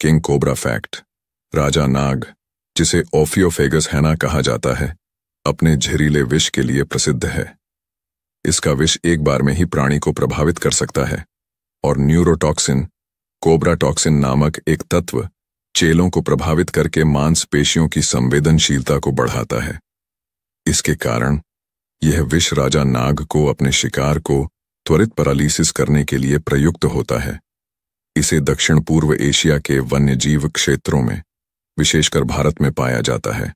king cobra fact राजा नाग जिसे ओफियोफेगस हैना कहा जाता है अपने झेरीले विष के लिए प्रसिद्ध है इसका विष एक बार में ही प्राणी को प्रभावित कर सकता है और न्यूरोटॉक्सिन कोबरा टॉक्सिन नामक एक तत्व चेलों को प्रभावित करके मांसपेशियों की संवेदनशीलता को बढ़ाता है इसके कारण यह विष राजा नाग को अपने शिकार को त्वरित परालीसिस करने के लिए प्रयुक्त होता है इसे दक्षिण पूर्व एशिया के वन्यजीव क्षेत्रों में विशेषकर भारत में पाया जाता है